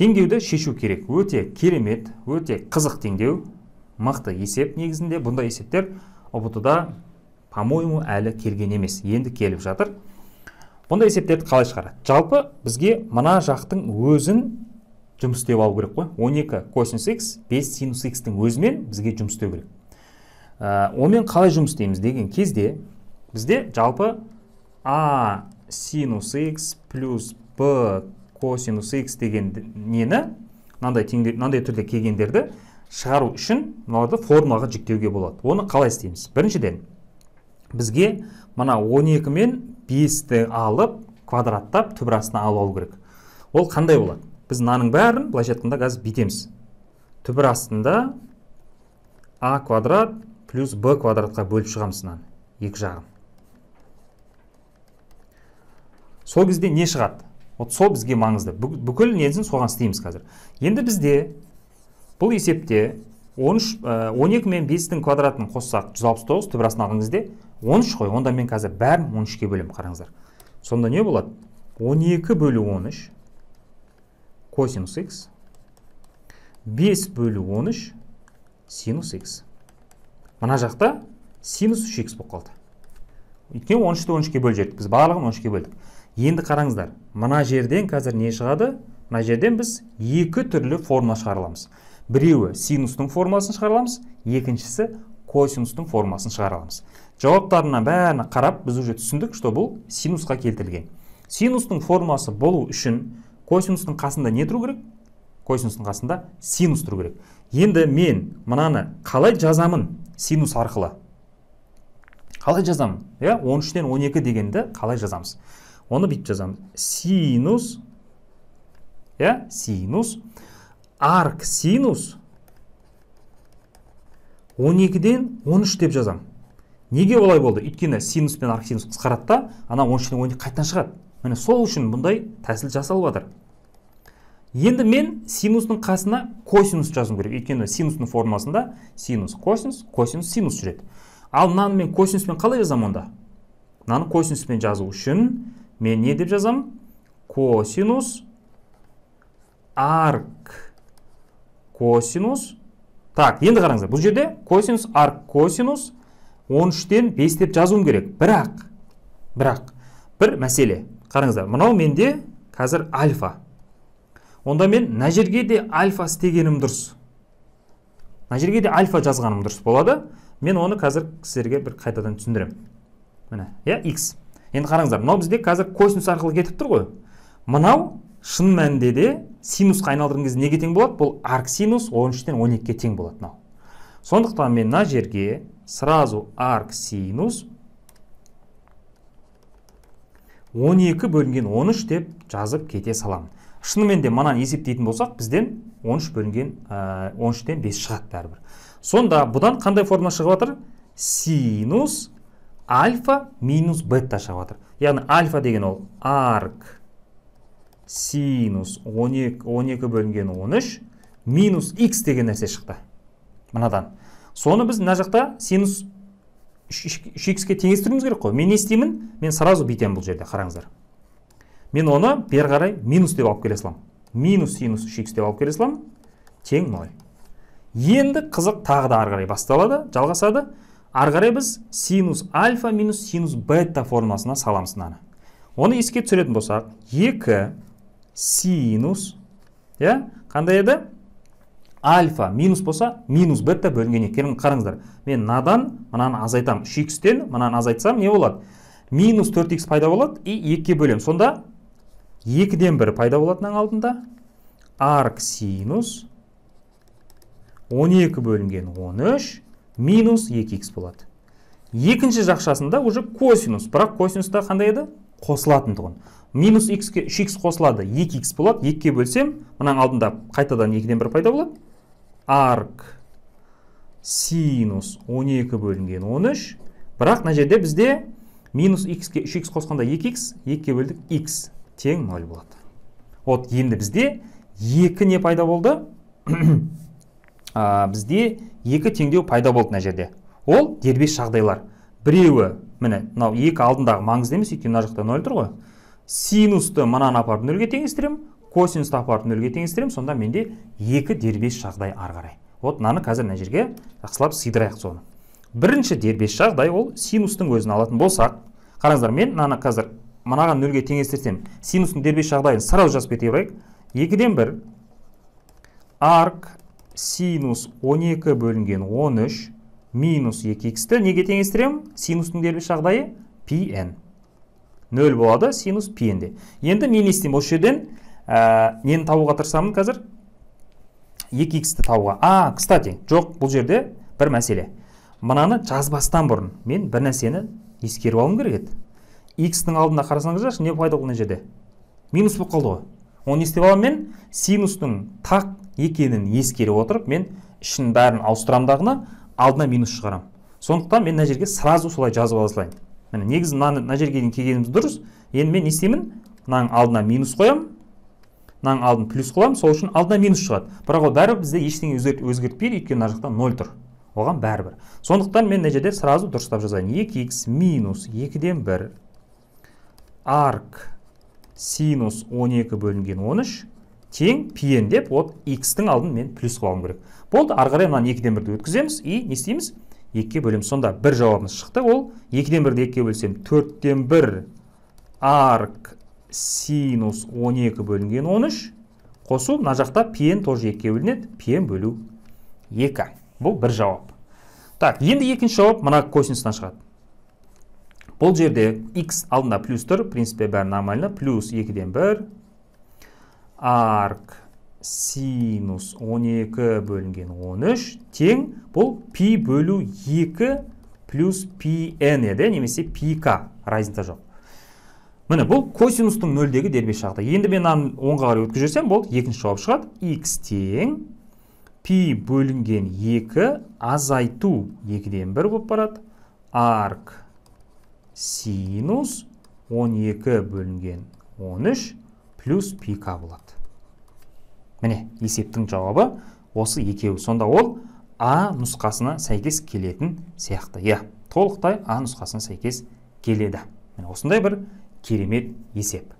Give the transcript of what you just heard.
теңдеуді шешу керек өте керемет өте қызық теңдеу Мақты есеп негізінде бұндай есептер ұбт да по моему әлі келген емес енді келіп жатыр бұндай есептерді қалай шығарады жалпы бізге мына жақтың өзін жұмыс істеп алу керек қой 12 косинус x 5 синус x-тің өзімен бізге жұмыс істеу керек ә, онымен қалай жұмыс істейміз деген кезде бізде жалпы а синус x плюс б косинус x деген нені мынандай мынандай түрде келгендерді шығару үшін мыналарды формулаға жіктеуге болады оны қалай істейміз біріншіден бізге мына 12 мен 5-ті алып квадраттап түбір астына алып алу керек ол қандай болады біз мынаның бәрін былайша айтқанда қазір бүйтеміз түбір астында а квадрат плюс б квадратқа бөліп шығамыз мынаны екі жағын сол кезде не шығады вот сол бізге маңызды бүкіл несін соған істейміз қазір енді бізде бұл есепте 13, 12 э, мен 5-тің квадратын қоссақ 169 түбір астын алған кезде 13 қой онда мен қазір бәрін 13-ке бөлемін қараңыздар сонда не болады 12 бөлу 13 косинус x 5 бөлу 13 синус x мына жақта синус 3 x болып қалды өйткені 13-ті 13-ке бөліп жібердік біз барлығын 13-ке бөлдік енді қараңыздар мына жерден қазір не шығады мына жерден біз екі түрлі форма шығара аламыз біреуі синустың формасын шығара аламыз екіншісі косинустың формасын шығара аламыз жауаптарына бәріне қарап біз уже түсіндік что бұл синусқа келтірілген синустың формасы болу үшін косинустың қасында не тұру керек косинустың қасында синус тұру керек енді мен мынаны қалай жазамын синус арқылы қалай жазамын иә он үштен он екі дегенді қалай жазамыз Оны бүйтіп жазамыз. Синус, иә, синус, арк синус 12-ден 13 деп жазам. Неге олай болды? Өйткені синус пен арк синус қысқарады да, ана 13 12 қайтадан шығады. Міне сол үшін бұндай тәсіл жасалып жатыр. Енді мен синустың қасына косинус жазуым керек. Өйткені синустың формасында синус, косинус, косинус, синус жүреді. Ал мынаны мен косинуспен қалай жазамын онда? Мынаны косинуспен жазу үшін мен не деп жазам? косинус арк косинус так енді қараңыздар бұл жерде косинус арк косинус 13-тен 5 деп жазуым керек бірақ бірақ бір мәселе қараңыздар мынау менде қазір альфа онда мен мына жерге де альфа істегенім дұрыс мына жерге де альфа жазғаным дұрыс болады мен оны қазір сіздерге бір қайтадан түсіндіремін міне иә икс енді қараңыздар мынау бізде қазір косинус арқылы кетіп тұр ғой мынау шын мәнінде де синусқа айналдырған кезде неге тең болады бұл арксинус он үштен он екіге тең болады мынау сондықтан мен мына жерге сразу синус 12 бөлінген 13 деп жазып кете саламын шынымен де мынаны есептейтін болсақ бізден 13 бөлінген 13-тен э, 5 шығады бәрібір сонда бұдан қандай форма шығып жатыр синус альфа минус бетта шығып жатыр яғни альфа деген ол арк синус 12, 12 бөлінген 13 минус x деген нәрсе шықты мынадан соны біз мына жақта синус 3 x ке теңестіруіміз керек қой мен не істеймін мен сразу бүйтемін бұл жерде қараңыздар мен оны бері қарай минус деп алып келе саламын минус синус 3 x деп алып келе саламын тең 0 енді қызық тағы да ары қарай басталады жалғасады ары қарай біз синус альфа минус синус бета формасына саламыз мынаны оны еске түсіретін болсақ Екі синус иә қандай еді альфа минус болса минус бета бөлінген екенін қараңыздар мен надан, мынаны азайтам 3х-тен мынаны азайтсам не болады минус 4х пайда болады и 2 бөлемін сонда екіден ден пайда болады мынаның алдында арк синус 12 бөлінген 13 минус 2 x болады екінші жақшасында уже косинус бірақ косинуста қандай еді қосылатын тұғын минус ке 3 x қосылады 2 x болады 2-ке бөлсем мынаның алдында қайтадан 2-ден бір пайда болады арк синус 12 бөлінген 13 бірақ мына жерде бізде минус ке 3 x қосқанда 2 x 2-ке бөлдік x тең 0 болады От, енді бізде 2 не пайда болды ә, бізде екі теңдеу пайда болды мына жерде ол дербес жағдайлар біреуі міне мынау екі алдындағы маңызды емес өйткені мына жақта нөл тұр ғой синусты мынаны апарып нөлге теңестіремін косинусты апарып нөлге теңестіремін сонда менде екі дербес жағдай ары қарай вот мынаны қазір мына жерге жақсылап сыйдырайық соны бірінші дербес жағдай ол синустың өзін алатын болсақ қараңыздар мен мынаны қазір мынаған нөлге теңестірсем синустың дербес жағдайын сразу жазып кете берейік екіден бір арк синус 12 бөлінген 13 минус 2х-ті неге теңестіремін синустың дербес жағдайы pn 0 болады синус Pn-де. енді мен не істеймін осы жерден ә, нені табуға тырысамын қазір 2х-ті табуға а кстати жоқ бұл жерде бір мәселе мынаны жазбастан бұрын мен бір нәрсені ескеріп алуым керек еді х-тің алдына қарасаңыздаршы не пайда болды жерде минус болып қалды ғой оны не істеп аламын мен синустың тақ екенін ескере отырып мен ішін бәрін ауыстырамын дағыны алдына минус шығарамын сондықтан мен мына жерге сразу солай жазып ала салайын міне негізі мынаны мына жерге дейін келгеніміз дұрыс енді мен не істеймін мынаның алдына минус қоямын мынаның алдын плюс қыламын сол үшін алдына минус шығады бірақ ол бәрібір бізде ештеңе өзгертпейді өйткені мына жақта ноль тұр оған бәрібір сондықтан мен мына жерде сразу дұрыстап жазайын екі х минус екіден бір арк синус 12 бөлінген он үш тең пиен деп вот икстің тің алдын мен плюс қылып алуым керек болды ары қарай мынаны екіден бірді өткіземіз и не істейміз екіге бөлеміз сонда бір жауабымыз шықты ол екіден бірді екіге бөлсем төрттен бір арк синус 12 бөлінген үш қосу мына жақта пиен тоже екіге бөлінеді пиен бөлу 2 бұл бір жауап так енді екінші жауап мына косинустан шығады бұл жерде x алдында плюс тұр в принципе бәрі нормально плюс екіден бір арк синус 12 бөлінген 13 тең бұл пи бөлу 2 плюс n еді немесе пк разница жоқ міне бұл косинустың нөлдегі дербес шақты. енді мен мынаны оңға қарай өткізіп жіберсем бұл екінші жауап шығады x тең пи бөлінген 2 азайту 2-ден 1 болып барады арк синус 12 бөлінген 13 плюс пи болады міне есептің жауабы осы екеуі сонда ол а нұсқасына сәйкес келетін сияқты иә толықтай а нұсқасына сәйкес келеді міне осындай бір керемет есеп